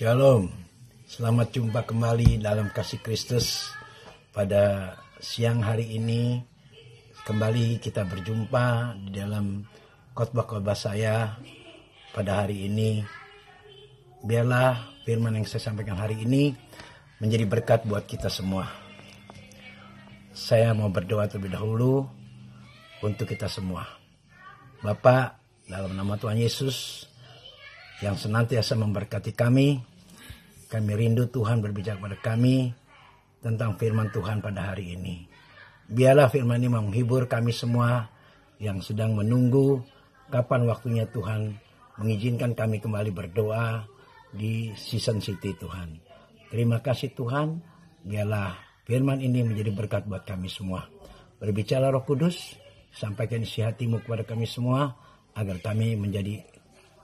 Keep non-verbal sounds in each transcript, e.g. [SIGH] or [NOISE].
Shalom, selamat jumpa kembali dalam kasih Kristus pada siang hari ini. Kembali kita berjumpa di dalam kotbah-kotbah saya pada hari ini. Biarlah firman yang saya sampaikan hari ini menjadi berkat buat kita semua. Saya mau berdoa terlebih dahulu untuk kita semua. Bapak, dalam nama Tuhan Yesus, yang senantiasa memberkati kami. Kami rindu Tuhan berbicara kepada kami tentang firman Tuhan pada hari ini. Biarlah firman ini menghibur kami semua yang sedang menunggu kapan waktunya Tuhan mengizinkan kami kembali berdoa di season city Tuhan. Terima kasih Tuhan, biarlah firman ini menjadi berkat buat kami semua. Berbicara roh kudus, sampaikan isi hatimu kepada kami semua, agar kami menjadi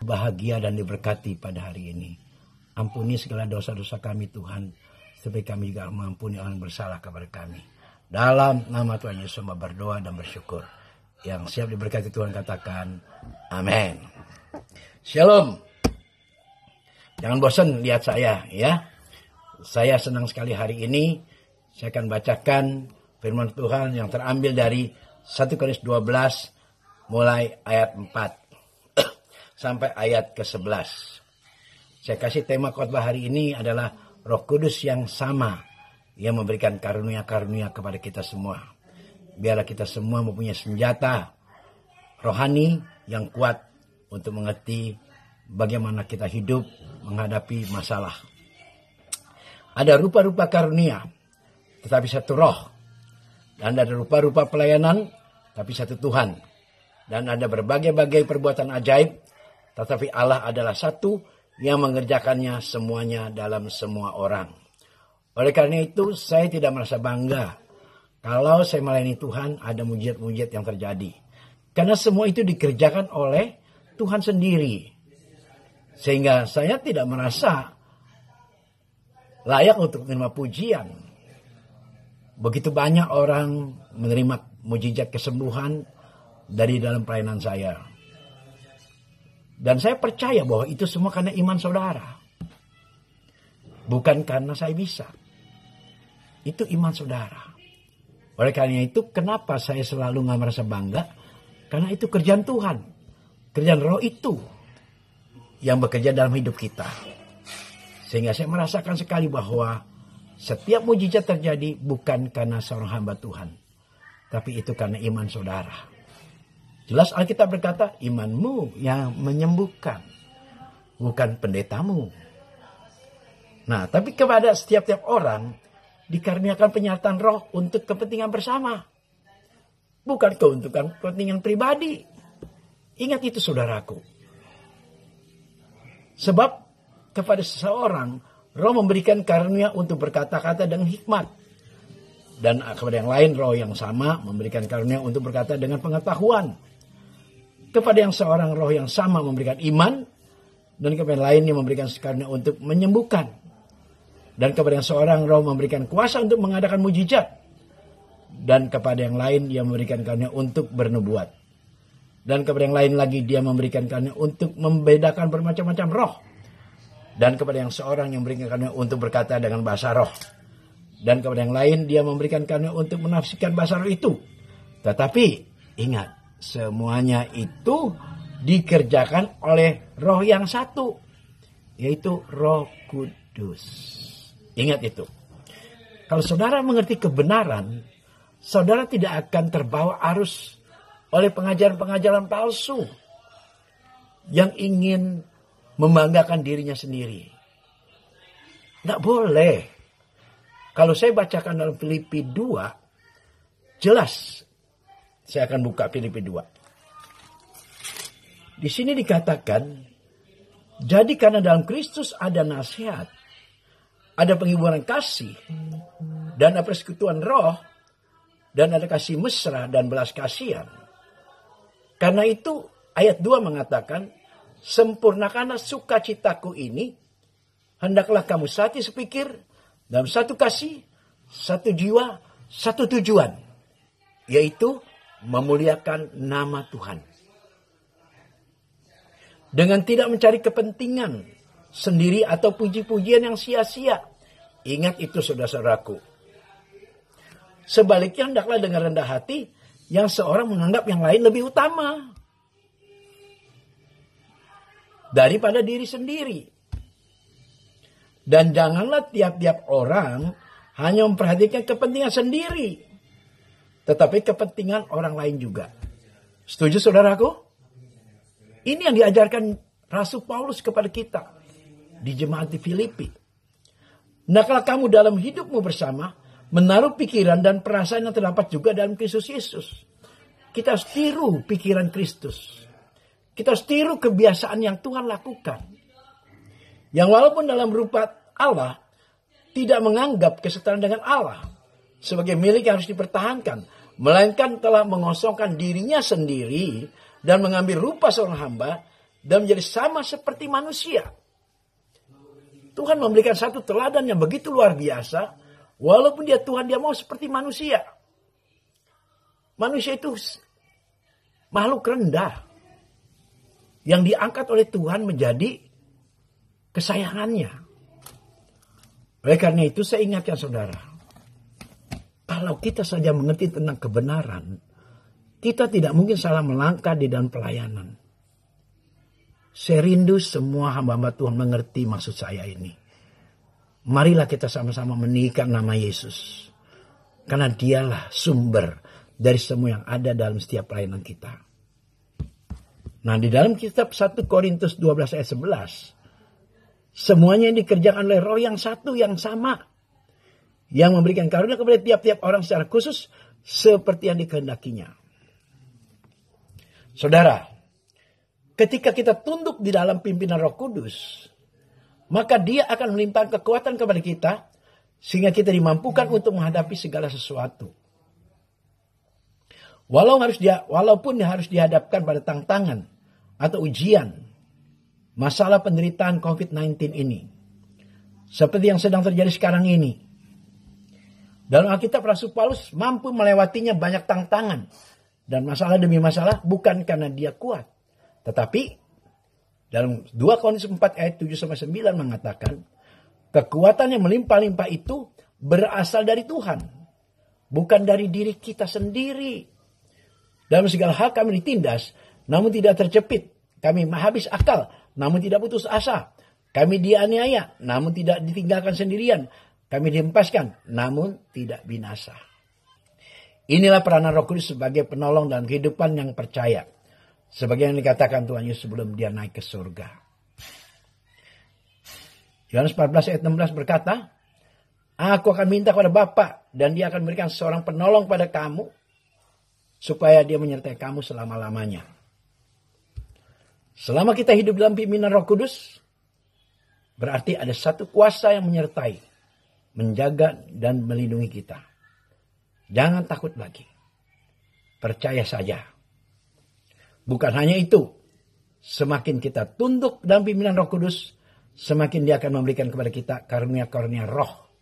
bahagia dan diberkati pada hari ini. Ampuni segala dosa-dosa kami Tuhan. supaya kami juga mengampuni orang bersalah kepada kami. Dalam nama Tuhan Yesus berdoa dan bersyukur. Yang siap diberkati Tuhan katakan. Amin. Shalom. Jangan bosan lihat saya ya. Saya senang sekali hari ini. Saya akan bacakan firman Tuhan yang terambil dari 1 Korintus 12 mulai ayat 4 [COUGHS] sampai ayat ke-11. Saya kasih tema khotbah hari ini adalah Roh Kudus yang sama yang memberikan karunia-karunia kepada kita semua. Biarlah kita semua mempunyai senjata rohani yang kuat untuk mengerti bagaimana kita hidup menghadapi masalah. Ada rupa-rupa karunia, tetapi satu roh. Dan ada rupa-rupa pelayanan, tapi satu Tuhan. Dan ada berbagai-bagai perbuatan ajaib, tetapi Allah adalah satu yang mengerjakannya semuanya dalam semua orang. Oleh karena itu, saya tidak merasa bangga kalau saya melayani Tuhan ada mujizat-mujizat yang terjadi. Karena semua itu dikerjakan oleh Tuhan sendiri. Sehingga saya tidak merasa layak untuk menerima pujian. Begitu banyak orang menerima mujizat kesembuhan dari dalam pelayanan saya. Dan saya percaya bahwa itu semua karena iman saudara. Bukan karena saya bisa. Itu iman saudara. Oleh karena itu, kenapa saya selalu nggak merasa bangga? Karena itu kerjaan Tuhan. Kerjaan roh itu. Yang bekerja dalam hidup kita. Sehingga saya merasakan sekali bahwa setiap mujizat terjadi bukan karena seorang hamba Tuhan. Tapi itu karena iman saudara. Jelas Alkitab berkata, imanmu yang menyembuhkan, bukan pendetamu. Nah, tapi kepada setiap-tiap orang dikaruniakan penyertaan roh untuk kepentingan bersama. Bukan keuntungan kepentingan pribadi. Ingat itu saudaraku. Sebab kepada seseorang roh memberikan karunia untuk berkata-kata dengan hikmat. Dan kepada yang lain roh yang sama memberikan karunia untuk berkata dengan pengetahuan kepada yang seorang roh yang sama memberikan iman dan kepada yang lain yang memberikan karunia untuk menyembuhkan dan kepada yang seorang roh memberikan kuasa untuk mengadakan mujizat dan kepada yang lain dia memberikan karunia untuk bernubuat dan kepada yang lain lagi dia memberikan karunia untuk membedakan bermacam-macam roh dan kepada yang seorang yang memberikan karunia untuk berkata dengan bahasa roh dan kepada yang lain dia memberikan karunia untuk menafsirkan bahasa roh itu tetapi ingat Semuanya itu dikerjakan oleh roh yang satu, yaitu roh kudus. Ingat itu. Kalau saudara mengerti kebenaran, saudara tidak akan terbawa arus oleh pengajaran-pengajaran palsu yang ingin membanggakan dirinya sendiri. Tidak boleh. Kalau saya bacakan dalam Filipi 2, jelas saya akan buka Filipi 2. Di sini dikatakan, jadi karena dalam Kristus ada nasihat, ada penghiburan kasih, dan ada persekutuan roh, dan ada kasih mesra dan belas kasihan. Karena itu ayat 2 mengatakan, sempurnakanlah sukacitaku ini, hendaklah kamu satu sepikir, dalam satu kasih, satu jiwa, satu tujuan. Yaitu memuliakan nama Tuhan. Dengan tidak mencari kepentingan sendiri atau puji-pujian yang sia-sia. Ingat itu saudara-saudaraku. Sebaliknya hendaklah dengan rendah hati yang seorang menganggap yang lain lebih utama daripada diri sendiri. Dan janganlah tiap-tiap orang hanya memperhatikan kepentingan sendiri tetapi kepentingan orang lain juga. Setuju saudaraku? Ini yang diajarkan Rasul Paulus kepada kita di jemaat di Filipi. Nah kalau kamu dalam hidupmu bersama, menaruh pikiran dan perasaan yang terdapat juga dalam Kristus Yesus. Kita harus tiru pikiran Kristus. Kita harus tiru kebiasaan yang Tuhan lakukan. Yang walaupun dalam rupa Allah, tidak menganggap kesetaraan dengan Allah sebagai milik yang harus dipertahankan, melainkan telah mengosongkan dirinya sendiri dan mengambil rupa seorang hamba dan menjadi sama seperti manusia. Tuhan memberikan satu teladan yang begitu luar biasa, walaupun dia Tuhan dia mau seperti manusia. Manusia itu makhluk rendah yang diangkat oleh Tuhan menjadi kesayangannya. Oleh karena itu saya ingatkan saudara, kalau kita saja mengerti tentang kebenaran, kita tidak mungkin salah melangkah di dalam pelayanan. Saya rindu semua hamba-hamba Tuhan mengerti maksud saya ini. Marilah kita sama-sama meninggikan nama Yesus. Karena dialah sumber dari semua yang ada dalam setiap pelayanan kita. Nah di dalam kitab 1 Korintus 12 ayat 11. Semuanya yang dikerjakan oleh roh yang satu yang sama yang memberikan karunia kepada tiap-tiap orang secara khusus seperti yang dikehendakinya. Saudara, ketika kita tunduk di dalam pimpinan Roh Kudus, maka Dia akan melimpahkan kekuatan kepada kita sehingga kita dimampukan untuk menghadapi segala sesuatu. Walau harus dia, walaupun harus dihadapkan pada tantangan atau ujian masalah penderitaan COVID-19 ini. Seperti yang sedang terjadi sekarang ini, dalam Alkitab Rasul Paulus mampu melewatinya banyak tantangan dan masalah demi masalah bukan karena dia kuat. Tetapi dalam 2 Korintus 4 ayat 7 sampai 9 mengatakan kekuatan yang melimpah-limpah itu berasal dari Tuhan, bukan dari diri kita sendiri. Dalam segala hal kami ditindas, namun tidak terjepit. Kami habis akal, namun tidak putus asa. Kami dianiaya, namun tidak ditinggalkan sendirian. Kami dihempaskan, namun tidak binasa. Inilah peranan roh kudus sebagai penolong dalam kehidupan yang percaya. Sebagai yang dikatakan Tuhan Yesus sebelum dia naik ke surga. Yohanes 14 ayat 16 berkata, Aku akan minta kepada Bapa dan dia akan memberikan seorang penolong pada kamu supaya dia menyertai kamu selama-lamanya. Selama kita hidup dalam pimpinan Roh Kudus, berarti ada satu kuasa yang menyertai menjaga dan melindungi kita. Jangan takut lagi. Percaya saja. Bukan hanya itu. Semakin kita tunduk dalam pimpinan roh kudus, semakin dia akan memberikan kepada kita karunia-karunia roh.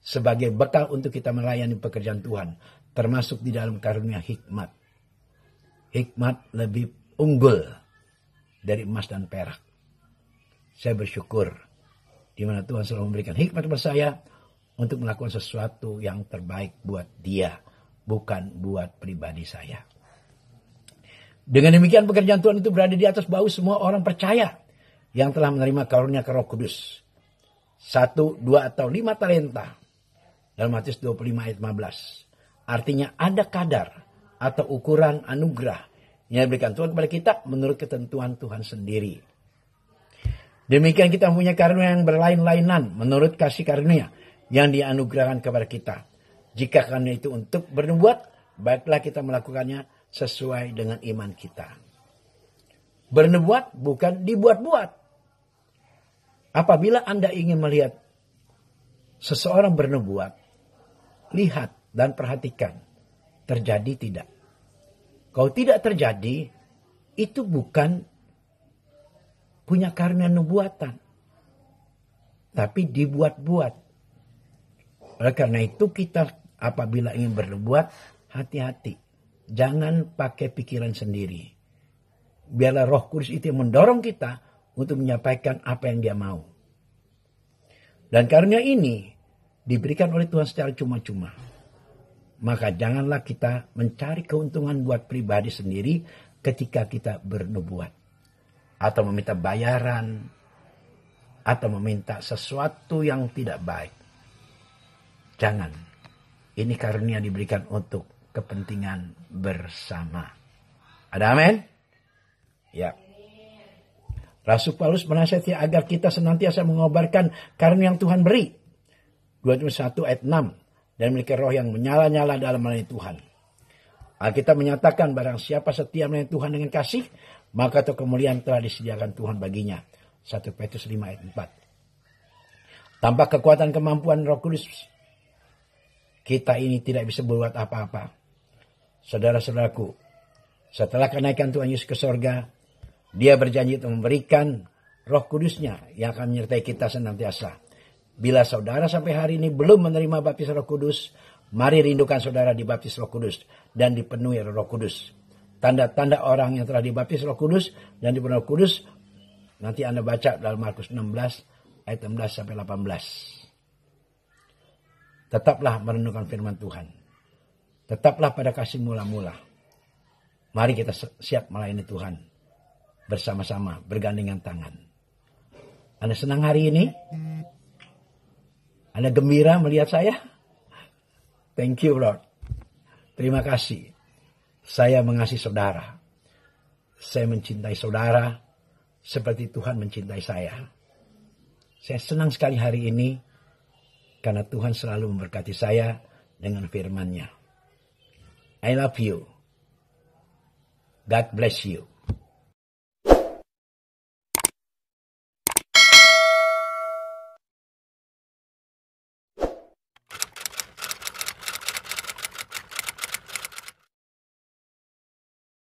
Sebagai bekal untuk kita melayani pekerjaan Tuhan. Termasuk di dalam karunia hikmat. Hikmat lebih unggul dari emas dan perak. Saya bersyukur di mana Tuhan selalu memberikan hikmat kepada saya untuk melakukan sesuatu yang terbaik buat dia, bukan buat pribadi saya. Dengan demikian pekerjaan Tuhan itu berada di atas bau semua orang percaya yang telah menerima karunia ke roh kudus. Satu, dua, atau lima talenta. Dalam Matius 25 ayat 15. Artinya ada kadar atau ukuran anugerah yang diberikan Tuhan kepada kita menurut ketentuan Tuhan sendiri. Demikian kita punya karunia yang berlain-lainan menurut kasih karunia yang dianugerahkan kepada kita. Jika karena itu untuk bernubuat, baiklah kita melakukannya sesuai dengan iman kita. Bernubuat bukan dibuat-buat. Apabila Anda ingin melihat seseorang bernubuat, lihat dan perhatikan. Terjadi tidak. Kalau tidak terjadi, itu bukan punya karena nubuatan. Tapi dibuat-buat oleh karena itu kita apabila ingin berbuat hati-hati. Jangan pakai pikiran sendiri. Biarlah roh kudus itu yang mendorong kita untuk menyampaikan apa yang dia mau. Dan karena ini diberikan oleh Tuhan secara cuma-cuma. Maka janganlah kita mencari keuntungan buat pribadi sendiri ketika kita bernubuat. Atau meminta bayaran. Atau meminta sesuatu yang tidak baik Jangan. Ini karunia diberikan untuk kepentingan bersama. Ada amin? Ya. Rasul Paulus menasihati agar kita senantiasa mengobarkan karunia yang Tuhan beri. 21 ayat 6. Dan memiliki roh yang menyala-nyala dalam melayani Tuhan. Alkitab menyatakan barang siapa setia melayani Tuhan dengan kasih, maka itu kemuliaan telah disediakan Tuhan baginya. 1 Petrus 5 ayat 4. Tanpa kekuatan kemampuan roh kudus kita ini tidak bisa berbuat apa-apa. Saudara-saudaraku, setelah kenaikan Tuhan Yesus ke sorga, dia berjanji untuk memberikan roh kudusnya yang akan menyertai kita senantiasa. Bila saudara sampai hari ini belum menerima baptis roh kudus, mari rindukan saudara di Baptis roh kudus dan dipenuhi roh kudus. Tanda-tanda orang yang telah dibaptis roh kudus dan dipenuhi roh kudus, nanti Anda baca dalam Markus 16 ayat 16 sampai 18. Tetaplah merenungkan firman Tuhan. Tetaplah pada kasih mula-mula. Mari kita siap melayani Tuhan. Bersama-sama bergandengan tangan. Anda senang hari ini? Anda gembira melihat saya? Thank you Lord. Terima kasih. Saya mengasihi saudara. Saya mencintai saudara seperti Tuhan mencintai saya. Saya senang sekali hari ini karena Tuhan selalu memberkati saya dengan firman-Nya. I love you. God bless you.